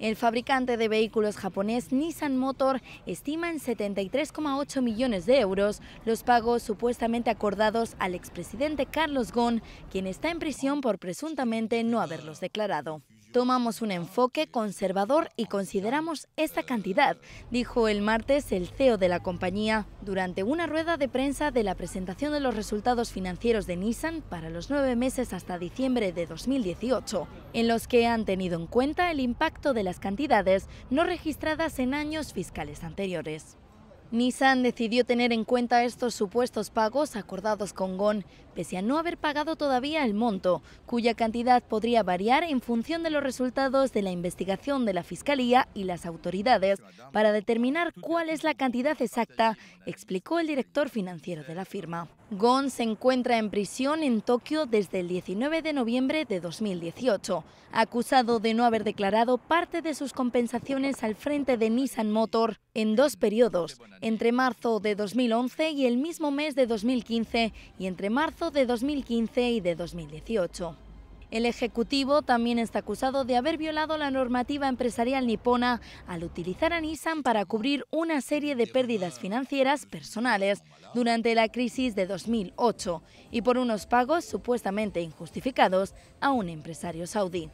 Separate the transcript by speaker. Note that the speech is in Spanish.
Speaker 1: El fabricante de vehículos japonés Nissan Motor estima en 73,8 millones de euros los pagos supuestamente acordados al expresidente Carlos Ghosn, quien está en prisión por presuntamente no haberlos declarado. Tomamos un enfoque conservador y consideramos esta cantidad, dijo el martes el CEO de la compañía durante una rueda de prensa de la presentación de los resultados financieros de Nissan para los nueve meses hasta diciembre de 2018, en los que han tenido en cuenta el impacto de las cantidades no registradas en años fiscales anteriores. Nissan decidió tener en cuenta estos supuestos pagos acordados con GON, pese a no haber pagado todavía el monto, cuya cantidad podría variar en función de los resultados de la investigación de la Fiscalía y las autoridades para determinar cuál es la cantidad exacta, explicó el director financiero de la firma. GON se encuentra en prisión en Tokio desde el 19 de noviembre de 2018, acusado de no haber declarado parte de sus compensaciones al frente de Nissan Motor en dos periodos, entre marzo de 2011 y el mismo mes de 2015 y entre marzo de 2015 y de 2018. El Ejecutivo también está acusado de haber violado la normativa empresarial nipona al utilizar a Nissan para cubrir una serie de pérdidas financieras personales durante la crisis de 2008 y por unos pagos supuestamente injustificados a un empresario saudí.